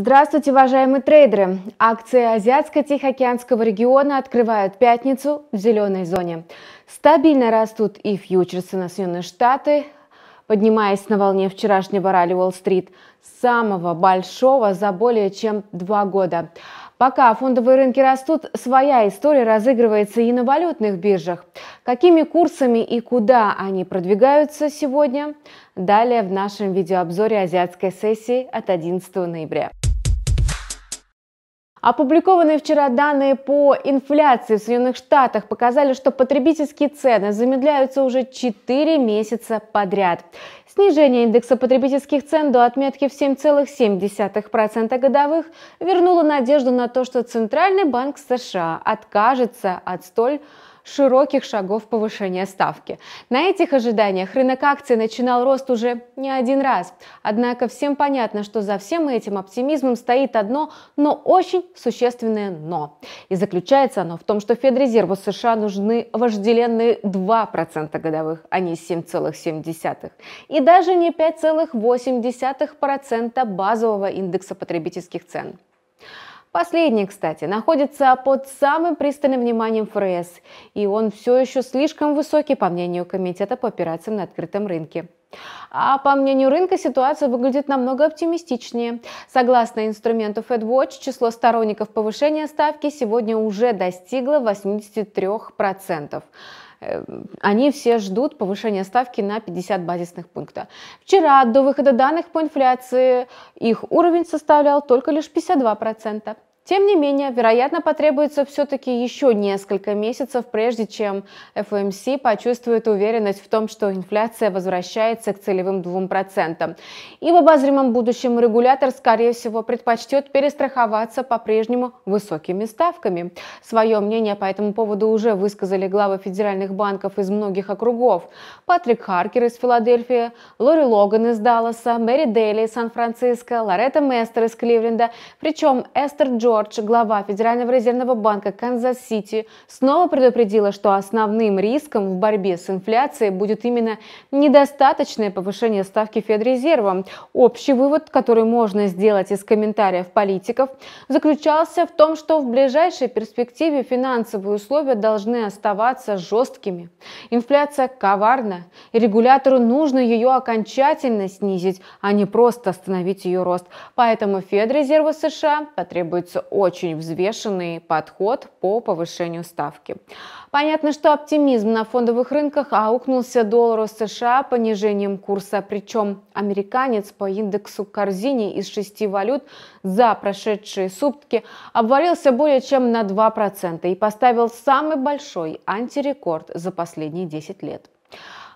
Здравствуйте, уважаемые трейдеры! Акции Азиатско-Тихоокеанского региона открывают пятницу в зеленой зоне. Стабильно растут и фьючерсы на Соединенные Штаты, поднимаясь на волне вчерашнего ралли Уолл-стрит, самого большого за более чем два года. Пока фондовые рынки растут, своя история разыгрывается и на валютных биржах. Какими курсами и куда они продвигаются сегодня? Далее в нашем видеообзоре азиатской сессии от 11 ноября. Опубликованные вчера данные по инфляции в Соединенных Штатах показали, что потребительские цены замедляются уже 4 месяца подряд. Снижение индекса потребительских цен до отметки в 7,7% годовых вернуло надежду на то, что Центральный банк США откажется от столь широких шагов повышения ставки. На этих ожиданиях рынок акций начинал рост уже не один раз. Однако всем понятно, что за всем этим оптимизмом стоит одно, но очень существенное «но». И заключается оно в том, что Федрезерву США нужны вожделенные 2% годовых, а не 7,7%. И даже не 5,8% базового индекса потребительских цен. Последний, кстати, находится под самым пристальным вниманием ФРС, и он все еще слишком высокий, по мнению Комитета по операциям на открытом рынке. А по мнению рынка, ситуация выглядит намного оптимистичнее. Согласно инструменту FedWatch, число сторонников повышения ставки сегодня уже достигло 83%. Э, они все ждут повышения ставки на 50 базисных пунктов. Вчера до выхода данных по инфляции их уровень составлял только лишь 52%. Тем не менее, вероятно, потребуется все-таки еще несколько месяцев, прежде чем FOMC почувствует уверенность в том, что инфляция возвращается к целевым 2%. И в обозримом будущем регулятор, скорее всего, предпочтет перестраховаться по-прежнему высокими ставками. Свое мнение по этому поводу уже высказали главы федеральных банков из многих округов. Патрик Харкер из Филадельфии, Лори Логан из Далласа, Мэри Дейли из Сан-Франциско, Лоретта Местер из Кливленда. Причем Эстер Джо Джордж, глава Федерального резервного банка Канзас-Сити, снова предупредила, что основным риском в борьбе с инфляцией будет именно недостаточное повышение ставки Федрезерва. Общий вывод, который можно сделать из комментариев политиков, заключался в том, что в ближайшей перспективе финансовые условия должны оставаться жесткими. Инфляция коварна, и регулятору нужно ее окончательно снизить, а не просто остановить ее рост. Поэтому Федрезерву США потребуется очень взвешенный подход по повышению ставки. Понятно, что оптимизм на фондовых рынках аукнулся доллару США понижением курса, причем американец по индексу корзине из шести валют за прошедшие сутки обвалился более чем на 2% и поставил самый большой антирекорд за последние 10 лет.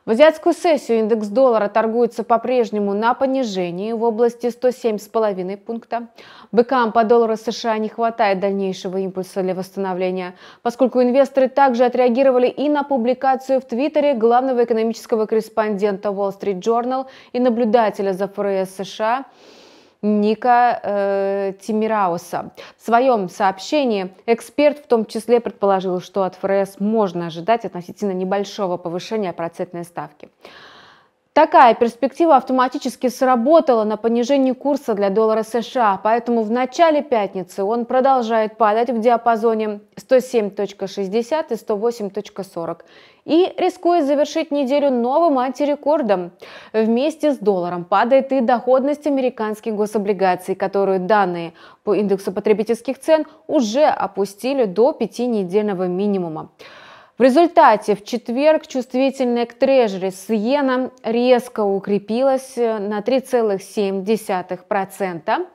В азиатскую сессию индекс доллара торгуется по-прежнему на понижении в области 107,5 пункта. Быкам по доллару США не хватает дальнейшего импульса для восстановления, поскольку инвесторы также отреагировали и на публикацию в Твиттере главного экономического корреспондента Wall Street Journal и наблюдателя за ФРС США Ника э, Тимирауса. В своем сообщении эксперт в том числе предположил, что от ФРС можно ожидать относительно небольшого повышения процентной ставки. Такая перспектива автоматически сработала на понижение курса для доллара США, поэтому в начале пятницы он продолжает падать в диапазоне 107.60 и 108.40 и рискует завершить неделю новым антирекордом. Вместе с долларом падает и доходность американских гособлигаций, которую данные по индексу потребительских цен уже опустили до пятинедельного минимума. минимума. В результате в четверг чувствительная к трежери с иеном резко укрепилась э, на 3,7%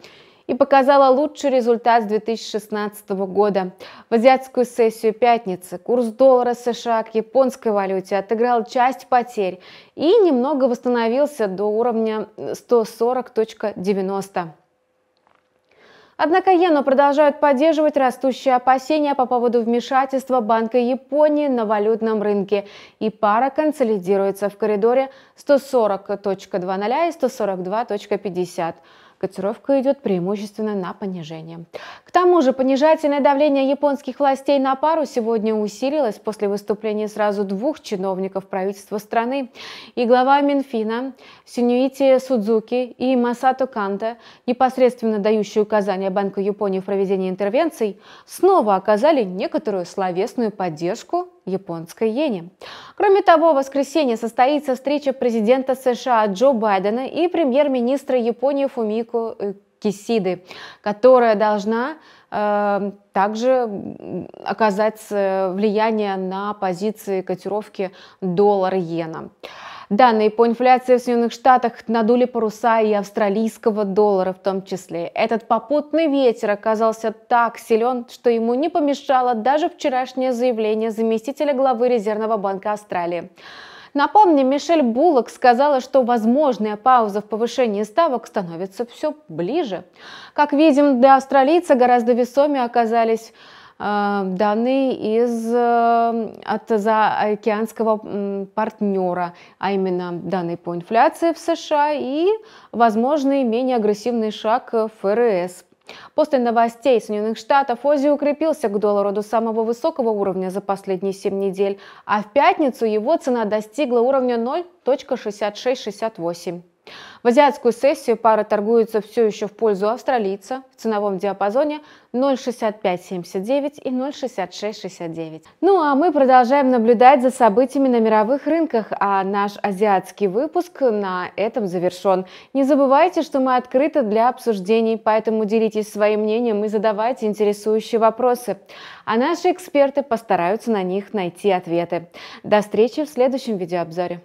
и показала лучший результат с 2016 года. В азиатскую сессию пятницы курс доллара США к японской валюте отыграл часть потерь и немного восстановился до уровня 140.90. Однако иену продолжают поддерживать растущие опасения по поводу вмешательства Банка Японии на валютном рынке. И пара консолидируется в коридоре 140.20 и 142.50 котировка идет преимущественно на понижение. К тому же понижательное давление японских властей на пару сегодня усилилось после выступления сразу двух чиновников правительства страны. И глава Минфина Синюити Судзуки и Масато Канта, непосредственно дающие указания Банку Японии в проведении интервенций, снова оказали некоторую словесную поддержку японской иене. Кроме того, в воскресенье состоится встреча президента США Джо Байдена и премьер-министра Японии Фумико э, Кисиды, которая должна э, также оказать э, влияние на позиции котировки доллар-иена. Данные по инфляции в Соединенных Штатах надули паруса и австралийского доллара в том числе. Этот попутный ветер оказался так силен, что ему не помешало даже вчерашнее заявление заместителя главы Резервного банка Австралии. Напомню, Мишель Буллок сказала, что возможная пауза в повышении ставок становится все ближе. Как видим, для австралийца гораздо весомее оказались а, данные из, э, от заокеанского партнера, а именно данные по инфляции в США и возможный менее агрессивный шаг ФРС После новостей Соединенных Штатов ОЗИ укрепился к доллару до самого высокого уровня за последние 7 недель, а в пятницу его цена достигла уровня 0.6668. В азиатскую сессию пара торгуется все еще в пользу австралийца в ценовом диапазоне 0,6579 и 0,6669. Ну а мы продолжаем наблюдать за событиями на мировых рынках, а наш азиатский выпуск на этом завершен. Не забывайте, что мы открыты для обсуждений, поэтому делитесь своим мнением и задавайте интересующие вопросы. А наши эксперты постараются на них найти ответы. До встречи в следующем видеообзоре.